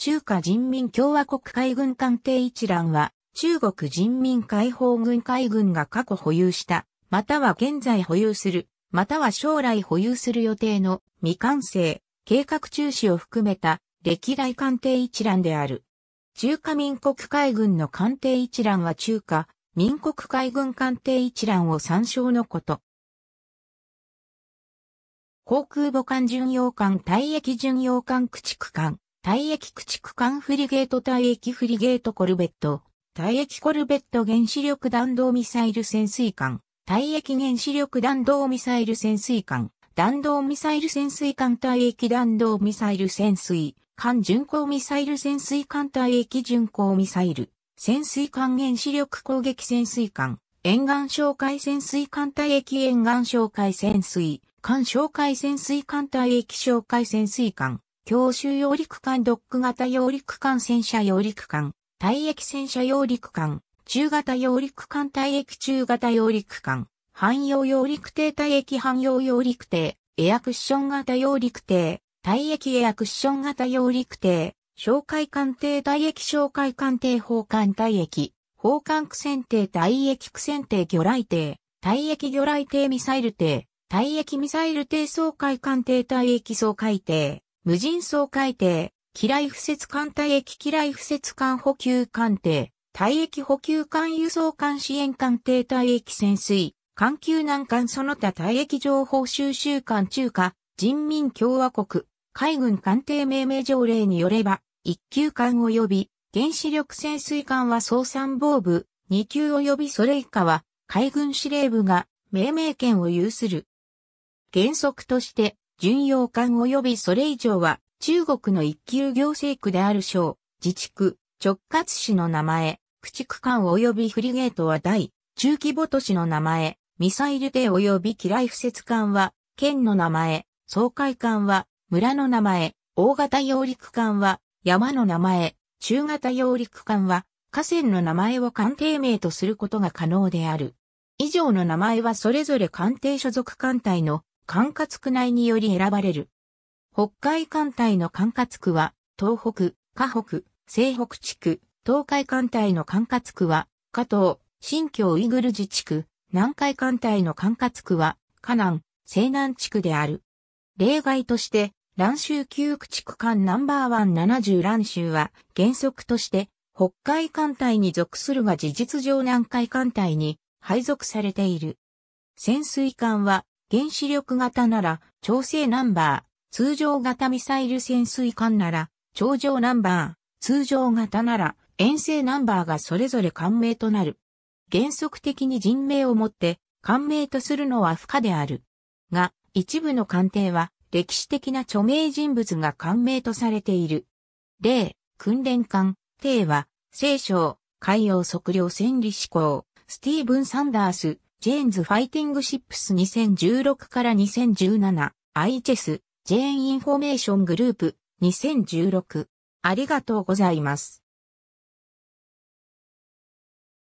中華人民共和国海軍艦艇一覧は、中国人民解放軍海軍が過去保有した、または現在保有する、または将来保有する予定の未完成、計画中止を含めた歴代艦艇一覧である。中華民国海軍の艦艇一覧は中華民国海軍艦艇一覧を参照のこと。航空母艦巡洋艦退役巡洋艦駆逐艦退役駆逐艦フリゲート退役フリゲートコルベット、退役コルベット原子力弾道ミサイル潜水艦、退役原子力弾道ミサイル潜水艦、弾道ミサイル潜水艦退役弾道ミサイル潜水艦巡航ミサイル潜水艦退役巡航ミサイル、潜水艦原子力攻撃潜水艦、沿岸哨戒潜水艦退役沿岸哨戒潜水艦哨戒潜水艦退役哨戒潜水艦、強襲揚陸艦ドック型揚陸艦戦車揚陸艦、退役戦車揚陸艦、中型揚陸艦退役中型揚陸艦、汎用揚陸艇退役汎用揚陸艇、エアクッション型揚陸艇、退役エアクッション型揚陸艇、哨戒艦艇退役哨戒艦艇砲艦退役、砲艦苦戦艇退役苦戦艇魚雷艇、退役魚雷艇ミサイル艇、退役ミサイル艇掃海艦艇退役掃海艇、無人層海底、機雷敷設艦隊役機雷敷設艦補給艦艇、退役補給艦輸送艦支援艦艇退役潜水、艦救難艦その他退役情報収集艦中華、人民共和国、海軍艦艇命名条例によれば、1級艦及び原子力潜水艦は総参謀部、2級及びそれ以下は海軍司令部が命名権を有する。原則として、巡洋艦及びそれ以上は中国の一級行政区である省、自治区、直轄市の名前、駆逐艦及びフリゲートは大、中規模都市の名前、ミサイル艇及び機雷敷設艦は、県の名前、総会艦は、村の名前、大型揚陸艦は、山の名前、中型揚陸艦は、河川の名前を艦艇名とすることが可能である。以上の名前はそれぞれ艦艇所属艦隊の管轄区内により選ばれる。北海艦隊の管轄区は、東北、河北、西北地区、東海艦隊の管轄区は、加東、新疆ウイグル自治区、南海艦隊の管轄区は、河南、西南地区である。例外として、蘭州旧区地区間ナンバーワン70蘭州は、原則として、北海艦隊に属するが事実上南海艦隊に配属されている。潜水艦は原子力型なら、調整ナンバー、通常型ミサイル潜水艦なら、頂上ナンバー、通常型なら、遠征ナンバーがそれぞれ艦名となる。原則的に人名をもって、艦名とするのは不可である。が、一部の艦艇は、歴史的な著名人物が艦名とされている。例、訓練艦、艇は、聖書、海洋測量戦理志向、スティーブン・サンダース、ジェーンズファイティングシップス2016から2017、IHS、ジェーンインフォメーショングループ、2016。ありがとうございます。